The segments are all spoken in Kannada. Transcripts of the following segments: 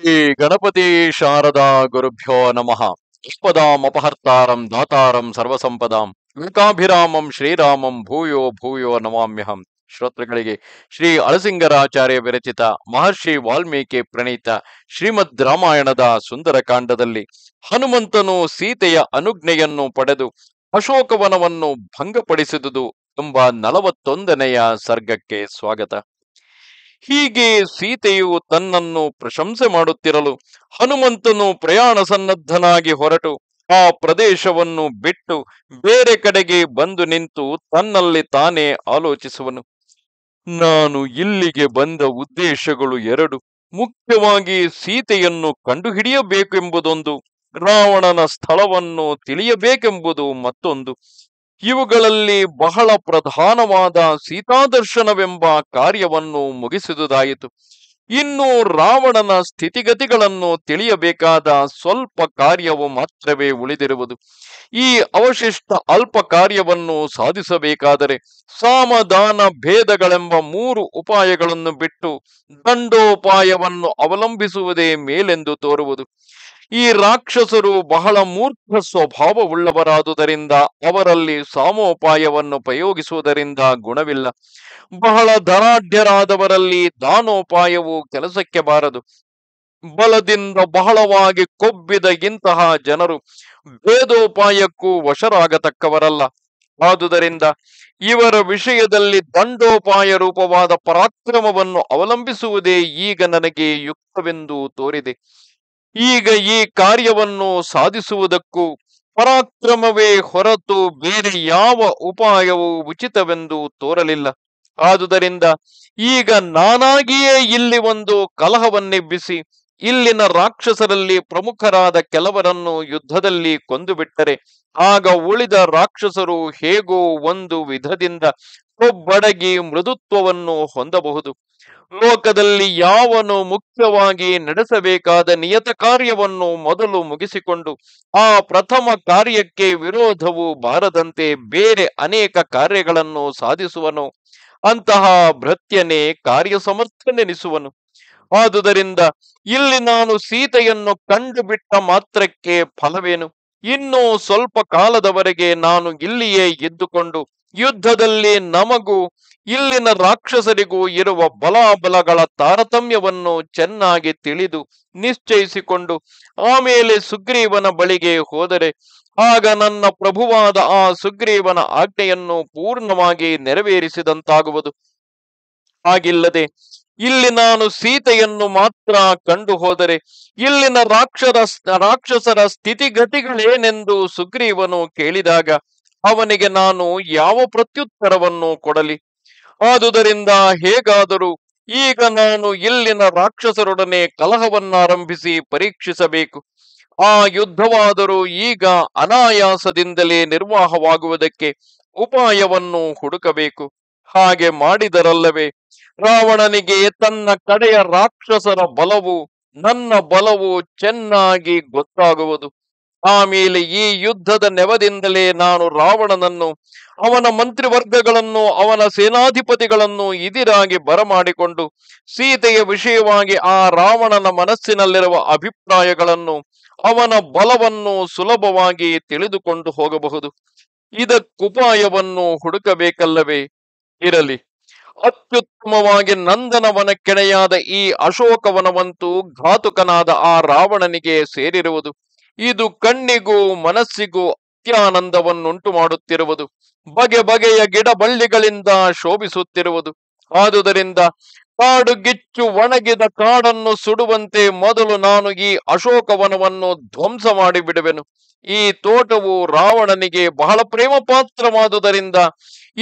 ಶ್ರೀ ಗಣಪತಿ ಶಾರದಾ ಗುರುಭ್ಯೋ ನಮಃ ಪುಷ್ಪದಾಂ ಅಪಹರ್ತಾರಂ ದಾತಾರಂ ಸರ್ವಸಂಪದಾಂ ಲೀಕಾಭಿರಾಮಂ ಶ್ರೀರಾಮಂ ಭೂಯೋ ಭೂಯೋ ನಮಾಮ್ಯಹಂ ಶ್ರೋತೃಗಳಿಗೆ ಶ್ರೀ ಅಳಸಿಂಗರಾಚಾರ್ಯ ವಿರಚಿತ ಮಹರ್ಷಿ ವಾಲ್ಮೀಕಿ ಪ್ರಣೀತ ಶ್ರೀಮದ್ ರಾಮಾಯಣದ ಸುಂದರ ಕಾಂಡದಲ್ಲಿ ಹನುಮಂತನು ಸೀತೆಯ ಅನುಜ್ಞೆಯನ್ನು ಪಡೆದು ಅಶೋಕವನವನ್ನು ಭಂಗಪಡಿಸಿದುದು ತುಂಬಾ ನಲವತ್ತೊಂದನೆಯ ಸರ್ಗಕ್ಕೆ ಸ್ವಾಗತ ಹೀಗೆ ಸೀತೆಯು ತನ್ನನ್ನು ಪ್ರಶಂಸೆ ಮಾಡುತ್ತಿರಲು ಹನುಮಂತನು ಪ್ರಯಾಣ ಸನ್ನದ್ಧನಾಗಿ ಹೊರಟು ಆ ಪ್ರದೇಶವನ್ನು ಬಿಟ್ಟು ಬೇರೆ ಕಡೆಗೆ ಬಂದು ನಿಂತು ತನ್ನಲ್ಲಿ ತಾನೇ ಆಲೋಚಿಸುವನು ನಾನು ಇಲ್ಲಿಗೆ ಬಂದ ಉದ್ದೇಶಗಳು ಎರಡು ಮುಖ್ಯವಾಗಿ ಸೀತೆಯನ್ನು ಕಂಡುಹಿಡಿಯಬೇಕೆಂಬುದೊಂದು ರಾವಣನ ಸ್ಥಳವನ್ನು ತಿಳಿಯಬೇಕೆಂಬುದು ಮತ್ತೊಂದು ಇವುಗಳಲ್ಲಿ ಬಹಳ ಪ್ರಧಾನವಾದ ಸೀತಾದರ್ಶನವೆಂಬ ಕಾರ್ಯವನ್ನು ಮುಗಿಸಿದುದಾಯಿತು ಇನ್ನು ರಾವಣನ ಸ್ಥಿತಿಗತಿಗಳನ್ನು ತಿಳಿಯಬೇಕಾದ ಸ್ವಲ್ಪ ಕಾರ್ಯವು ಮಾತ್ರವೇ ಉಳಿದಿರುವುದು ಈ ಅವಶಿಷ್ಟ ಅಲ್ಪ ಕಾರ್ಯವನ್ನು ಸಾಧಿಸಬೇಕಾದರೆ ಸಾಮದಾನ ಭೇದಗಳೆಂಬ ಮೂರು ಉಪಾಯಗಳನ್ನು ಬಿಟ್ಟು ದಂಡೋಪಾಯವನ್ನು ಅವಲಂಬಿಸುವುದೇ ಮೇಲೆಂದು ತೋರುವುದು ಈ ರಾಕ್ಷಸರು ಬಹಳ ಮೂರ್ಖ ಸ್ವಭಾವವುಳ್ಳವರಾದುದರಿಂದ ಅವರಲ್ಲಿ ಸಾಮೋಪಾಯವನ್ನು ಪ್ರಯೋಗಿಸುವುದರಿಂದ ಗುಣವಿಲ್ಲ ಬಹಳ ದರಾಢ್ಯರಾದವರಲ್ಲಿ ದಾನೋಪಾಯವು ಕೆಲಸಕ್ಕೆ ಬಾರದು ಬಲದಿಂದ ಬಹಳವಾಗಿ ಕೊಬ್ಬಿದ ಇಂತಹ ಜನರು ಭೇದೋಪಾಯಕ್ಕೂ ವಶರಾಗತಕ್ಕವರಲ್ಲ ಆದುದರಿಂದ ಇವರ ವಿಷಯದಲ್ಲಿ ದಂಡೋಪಾಯ ರೂಪವಾದ ಪರಾಕ್ರಮವನ್ನು ಅವಲಂಬಿಸುವುದೇ ಈಗ ನನಗೆ ಯುಕ್ತವೆಂದು ತೋರಿದೆ ಈಗ ಈ ಕಾರ್ಯವನ್ನು ಸಾಧಿಸುವುದಕ್ಕೂ ಪರಾಕ್ರಮವೇ ಹೊರತು ಬೇರೆ ಯಾವ ಉಪಾಯವೂ ಉಚಿತವೆಂದು ತೋರಲಿಲ್ಲ ಆದುದರಿಂದ ಈಗ ನಾನಾಗಿಯೇ ಇಲ್ಲಿ ಒಂದು ಕಲಹವನ್ನೆಬ್ಬಿಸಿ ಇಲ್ಲಿನ ರಾಕ್ಷಸರಲ್ಲಿ ಪ್ರಮುಖರಾದ ಕೆಲವರನ್ನು ಯುದ್ಧದಲ್ಲಿ ಕೊಂದುಬಿಟ್ಟರೆ ಆಗ ಉಳಿದ ರಾಕ್ಷಸರು ಹೇಗೋ ಒಂದು ವಿಧದಿಂದ ಒಬ್ಬಡಗಿ ಮೃದುತ್ವವನ್ನು ಹೊಂದಬಹುದು ಲೋಕದಲ್ಲಿ ಯಾವನು ಮುಖ್ಯವಾಗಿ ನಡೆಸಬೇಕಾದ ನಿಯತ ಕಾರ್ಯವನ್ನು ಮೊದಲು ಮುಗಿಸಿಕೊಂಡು ಆ ಪ್ರಥಮ ಕಾರ್ಯಕ್ಕೆ ವಿರೋಧವು ಬಾರದಂತೆ ಬೇರೆ ಅನೇಕ ಕಾರ್ಯಗಳನ್ನು ಸಾಧಿಸುವನು ಅಂತಹ ಭೃತ್ಯನೇ ಸಮರ್ಥನೆನಿಸುವನು ಆದುದರಿಂದ ಇಲ್ಲಿ ನಾನು ಸೀತೆಯನ್ನು ಕಂಡುಬಿಟ್ಟ ಮಾತ್ರಕ್ಕೆ ಫಲವೇನು ಇನ್ನೂ ಸ್ವಲ್ಪ ಕಾಲದವರೆಗೆ ನಾನು ಇಲ್ಲಿಯೇ ಇದ್ದುಕೊಂಡು ಯುದ್ಧದಲ್ಲಿ ನಮಗೂ ಇಲ್ಲಿನ ರಾಕ್ಷಸರಿಗೂ ಇರುವ ಬಲಾಬಲಗಳ ತಾರತಮ್ಯವನ್ನು ಚೆನ್ನಾಗಿ ತಿಳಿದು ನಿಶ್ಚಯಿಸಿಕೊಂಡು ಆಮೇಲೆ ಸುಗ್ರೀವನ ಬಳಿಗೆ ಹೋದರೆ ಆಗ ನನ್ನ ಪ್ರಭುವಾದ ಆ ಸುಗ್ರೀವನ ಆಜ್ಞೆಯನ್ನು ಪೂರ್ಣವಾಗಿ ನೆರವೇರಿಸಿದಂತಾಗುವುದು ಹಾಗಿಲ್ಲದೆ ಇಲ್ಲಿ ನಾನು ಸೀತೆಯನ್ನು ಮಾತ್ರ ಕಂಡು ಹೋದರೆ ಇಲ್ಲಿನ ರಾಕ್ಷರ ರಾಕ್ಷಸರ ಸ್ಥಿತಿಗತಿಗಳೇನೆಂದು ಸುಗ್ರೀವನು ಕೇಳಿದಾಗ ಅವನಿಗೆ ನಾನು ಯಾವ ಪ್ರತ್ಯುತ್ತರವನ್ನು ಕೊಡಲಿ ಆದುದರಿಂದ ಹೇಗಾದರೂ ಈಗ ನಾನು ಇಲ್ಲಿನ ರಾಕ್ಷಸರೊಡನೆ ಕಲಹವನ್ನಾರಂಭಿಸಿ ಪರೀಕ್ಷಿಸಬೇಕು ಆ ಯುದ್ಧವಾದರೂ ಈಗ ಅನಾಯಾಸದಿಂದಲೇ ನಿರ್ವಾಹವಾಗುವುದಕ್ಕೆ ಉಪಾಯವನ್ನು ಹುಡುಕಬೇಕು ಹಾಗೆ ಮಾಡಿದರಲ್ಲವೇ ರಾವಣನಿಗೆ ತನ್ನ ಕಡೆಯ ರಾಕ್ಷಸರ ಬಲವು ನನ್ನ ಬಲವು ಚೆನ್ನಾಗಿ ಗೊತ್ತಾಗುವುದು ಆಮೇಲೆ ಈ ಯುದ್ಧದ ನೆವದಿಂದಲೇ ನಾನು ರಾವಣನನ್ನು ಅವನ ಮಂತ್ರಿವರ್ಗಗಳನ್ನು ಅವನ ಸೇನಾಧಿಪತಿಗಳನ್ನು ಇದಿರಾಗಿ ಬರಮಾಡಿಕೊಂಡು ಸೀತೆಯ ವಿಷಯವಾಗಿ ಆ ರಾವಣನ ಮನಸ್ಸಿನಲ್ಲಿರುವ ಅಭಿಪ್ರಾಯಗಳನ್ನು ಅವನ ಬಲವನ್ನು ಸುಲಭವಾಗಿ ತಿಳಿದುಕೊಂಡು ಹೋಗಬಹುದು ಇದಕ್ಕುಪಾಯವನ್ನು ಹುಡುಕಬೇಕಲ್ಲವೇ ಇರಲಿ ಅತ್ಯುತ್ತಮವಾಗಿ ನಂದನವನ ಕೆಣೆಯಾದ ಈ ಅಶೋಕವನವಂತೂ ಘಾತುಕನಾದ ಆ ರಾವಣನಿಗೆ ಸೇರಿರುವುದು ಇದು ಕಣ್ಣಿಗೂ ಮನಸ್ಸಿಗೂ ಅತ್ಯಾನಂದವನ್ನುಂಟು ಮಾಡುತ್ತಿರುವುದು ಬಗೆ ಬಗೆಯ ಗಿಡ ಬಳ್ಳಿಗಳಿಂದ ಶೋಭಿಸುತ್ತಿರುವುದು ಆದುದರಿಂದ ಕಾಡು ಗಿಚ್ಚು ಒಣಗಿದ ಕಾಡನ್ನು ಸುಡುವಂತೆ ಮೊದಲು ನಾನು ಈ ಅಶೋಕವನವನ್ನು ಧ್ವಂಸ ಮಾಡಿ ಬಿಡುವೆನು ಈ ತೋಟವು ರಾವಣನಿಗೆ ಬಹಳ ಪ್ರೇಮ ಪಾತ್ರವಾದುದರಿಂದ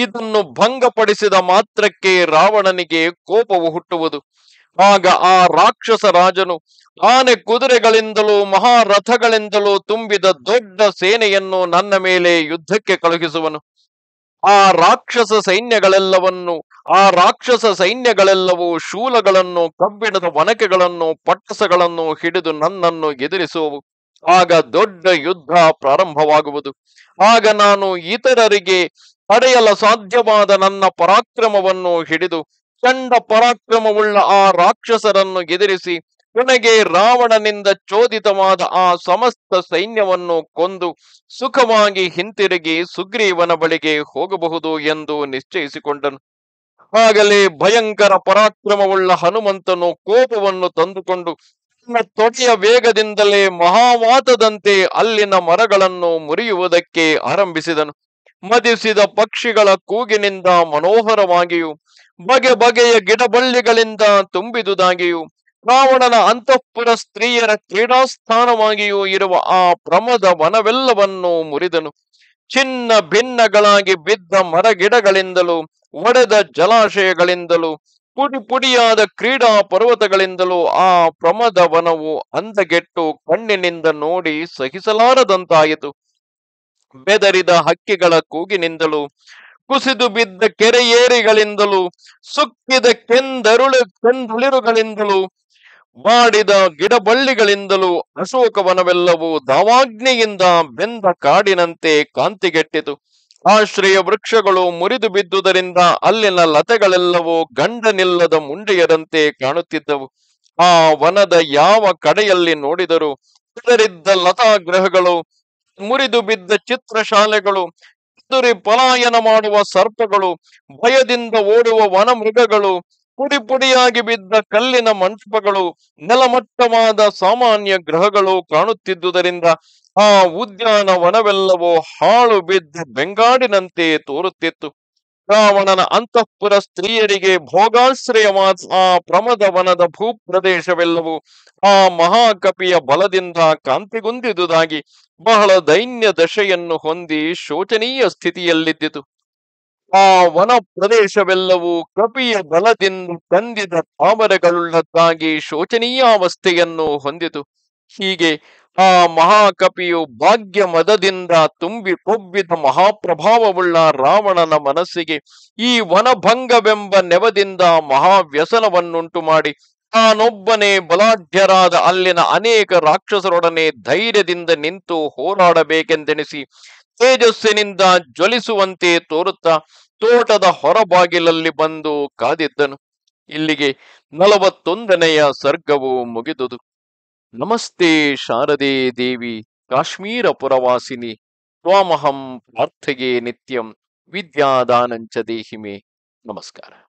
ಇದನ್ನು ಭಂಗಪಡಿಸಿದ ಮಾತ್ರಕ್ಕೆ ರಾವಣನಿಗೆ ಕೋಪವು ಹುಟ್ಟುವುದು ಆಗ ಆ ರಾಕ್ಷಸ ರಾಜನು ಆನೆ ಕುದುರೆಗಳಿಂದಲೂ ಮಹಾರಥಗಳಿಂದಲೂ ತುಂಬಿದ ದೊಡ್ಡ ಸೇನೆಯನ್ನು ನನ್ನ ಮೇಲೆ ಯುದ್ಧಕ್ಕೆ ಕಳುಹಿಸುವನು ಆ ರಾಕ್ಷಸ ಸೈನ್ಯಗಳೆಲ್ಲವನ್ನು ಆ ರಾಕ್ಷಸ ಸೈನ್ಯಗಳೆಲ್ಲವೂ ಶೂಲಗಳನ್ನು ಕಬ್ಬಿಣದ ಒನಕೆಗಳನ್ನು ಪಟ್ಟಸಗಳನ್ನು ಹಿಡಿದು ನನ್ನನ್ನು ಎದುರಿಸುವವು ಆಗ ದೊಡ್ಡ ಯುದ್ಧ ಪ್ರಾರಂಭವಾಗುವುದು ಆಗ ನಾನು ಇತರರಿಗೆ ಪಡೆಯಲು ಸಾಧ್ಯವಾದ ನನ್ನ ಪರಾಕ್ರಮವನ್ನು ಹಿಡಿದು ಚಂಡ ಪರಾಕ್ರಮವುಳ್ಳ ಆ ರಾಕ್ಷಸರನ್ನು ಎದುರಿಸಿ ಕೊನೆಗೆ ರಾವಣನಿಂದ ಚೋದಿತವಾದ ಆ ಸಮಸ್ತ ಸೈನ್ಯವನ್ನು ಕೊಂದು ಸುಖವಾಗಿ ಹಿಂತಿರುಗಿ ಸುಗ್ರೀವನ ಬಳಿಗೆ ಹೋಗಬಹುದು ಎಂದು ನಿಶ್ಚಯಿಸಿಕೊಂಡನು ಆಗಲೇ ಭಯಂಕರ ಪರಾಕ್ರಮವುಳ್ಳ ಹನುಮಂತನು ಕೋಪವನ್ನು ತಂದುಕೊಂಡು ತನ್ನ ತೊಡೆಯ ವೇಗದಿಂದಲೇ ಮಹಾವಾತದಂತೆ ಅಲ್ಲಿನ ಮರಗಳನ್ನು ಮುರಿಯುವುದಕ್ಕೆ ಆರಂಭಿಸಿದನು ಮದಿಸಿದ ಪಕ್ಷಿಗಳ ಕೂಗಿನಿಂದ ಮನೋಹರವಾಗಿಯೂ ಬಗೆ ಬಗೆಯ ಗಿಡಬಳ್ಳಿಗಳಿಂದ ತುಂಬಿದುದಾಗಿಯೂ ರಾವಣನ ಅಂತಃಪುರ ಸ್ತ್ರೀಯರ ಕ್ರೀಡಾಸ್ಥಾನವಾಗಿಯೂ ಇರುವ ಆ ಪ್ರಮದ ವನವೆಲ್ಲವನ್ನೂ ಮುರಿದನು ಚಿನ್ನ ಭಿನ್ನಗಳಾಗಿ ಬಿದ್ದ ಮರಗಿಡಗಳಿಂದಲೂ ಒಡೆದ ಜಲಾಶಯಗಳಿಂದಲೂ ಪುಡಿ ಪುಡಿಯಾದ ಕ್ರೀಡಾ ಪರ್ವತಗಳಿಂದಲೂ ಆ ಪ್ರಮದ ವನವು ಅಂದಗೆಟ್ಟು ಕಣ್ಣಿನಿಂದ ನೋಡಿ ಸಹಿಸಲಾರದಂತಾಯಿತು ಬೆದರಿದ ಹಕ್ಕಿಗಳ ಕೂಗಿನಿಂದಲೂ ಕುಸಿದು ಬಿದ್ದ ಕೆರೆಯೇರಿಗಳಿಂದಲೂ ಸುಕ್ಕಿದ ಕೆಂದರುಳು ಕೆಂದುಳಿರುಗಳಿಂದಲೂ ಮಾಡಿದ ಗಿಡಬಳ್ಳಿಗಳಿಂದಲೂ ಅಶೋಕವನವೆಲ್ಲವೂ ದಾವಾಗ್ನಿಯಿಂದ ಬೆಂದ ಕಾಡಿನಂತೆ ಕಾಂತಿಗೆಟ್ಟಿತು ಆಶ್ರಯ ವೃಕ್ಷಗಳು ಮುರಿದು ಬಿದ್ದುದರಿಂದ ಅಲ್ಲಿನ ಲತೆಗಳೆಲ್ಲವೂ ಗಂಡನಿಲ್ಲದ ಮುಂಡೆಯರಂತೆ ಕಾಣುತ್ತಿದ್ದವು ಆ ವನದ ಯಾವ ಕಡೆಯಲ್ಲಿ ನೋಡಿದರೂ ಇದರಿದ್ದ ಲತಾಗ್ರಹಗಳು ಮುರಿದು ಬಿದ್ದ ಚಿತ್ರಶಾಲೆಗಳು ಪಲಾಯನ ಮಾಡುವ ಸರ್ಪಗಳು ಭಯದಿಂದ ಓಡುವ ವನ ಮೃಗಗಳು ಪುಡಿ ಪುಡಿಯಾಗಿ ಬಿದ್ದ ಕಲ್ಲಿನ ಮಂಟಪಗಳು ನೆಲಮಟ್ಟವಾದ ಸಾಮಾನ್ಯ ಗ್ರಹಗಳು ಕಾಣುತ್ತಿದ್ದುದರಿಂದ ಆ ಉದ್ಯಾನವನವೆಲ್ಲವೋ ಹಾಳು ಬಿದ್ದ ಬೆಂಗಾಡಿನಂತೆ ತೋರುತ್ತಿತ್ತು ರಾವಣನ ಅಂತಃಪುರ ಸ್ತ್ರೀಯರಿಗೆ ಭೋಗಾಶ್ರಯವಾದ ಆ ಪ್ರಮದವನದ ಭೂಪ್ರದೇಶವೆಲ್ಲವೂ ಆ ಮಹಾಕಪಿಯ ಬಲದಿಂದ ಕಾಂತಿಗುಂದಿದುದಾಗಿ ಬಹಳ ದೈನ್ಯ ದಶೆಯನ್ನು ಹೊಂದಿ ಶೋಚನೀಯ ಸ್ಥಿತಿಯಲ್ಲಿದ್ದಿತು ಆ ವನ ಪ್ರದೇಶವೆಲ್ಲವೂ ಕಪಿಯ ಬಲದಿಂದ ತಂದಿದ ತಾಮರಗಳುಳ್ಳದ್ದಾಗಿ ಶೋಚನೀಯ ಅವಸ್ಥೆಯನ್ನು ಹೊಂದಿತು ಹೀಗೆ ಆ ಮಹಾಕಪಿಯು ಭಾಗ್ಯ ಮದದಿಂದ ತುಂಬಿ ಕೊಬ್ಬಿದ ಮಹಾಪ್ರಭಾವವುಳ್ಳ ರಾವಣನ ಮನಸ್ಸಿಗೆ ಈ ವನಭಂಗವೆಂಬ ನೆವದಿಂದ ಮಹಾವ್ಯಸನವನ್ನುಂಟು ಮಾಡಿ ತಾನೊಬ್ಬನೇ ಬಲಾಢ್ಯರಾದ ಅಲ್ಲಿನ ಅನೇಕ ರಾಕ್ಷಸರೊಡನೆ ಧೈರ್ಯದಿಂದ ನಿಂತು ಹೋರಾಡಬೇಕೆಂದೆಣಿಸಿ ತೇಜಸ್ಸಿನಿಂದ ಜ್ವಲಿಸುವಂತೆ ತೋರುತ್ತಾ ತೋಟದ ಹೊರಬಾಗಿಲಲ್ಲಿ ಬಂದು ಕಾದಿದ್ದನು ಇಲ್ಲಿಗೆ ನಲವತ್ತೊಂದನೆಯ ಸರ್ಗವು ಮುಗಿದುದು ನಮಸ್ತೆ ಶಾರದೆ ದೇವಿ ಕಾಶ್ಮೀರ ಪುರವಾಸಿನಿ ತ್ವಾಮಹಂ ಪ್ರಾರ್ಥೆಗೆ ನಿತ್ಯಂ ವಿದ್ಯಾದಾನಂಚ ದೇಹಿಮೆ ನಮಸ್ಕಾರ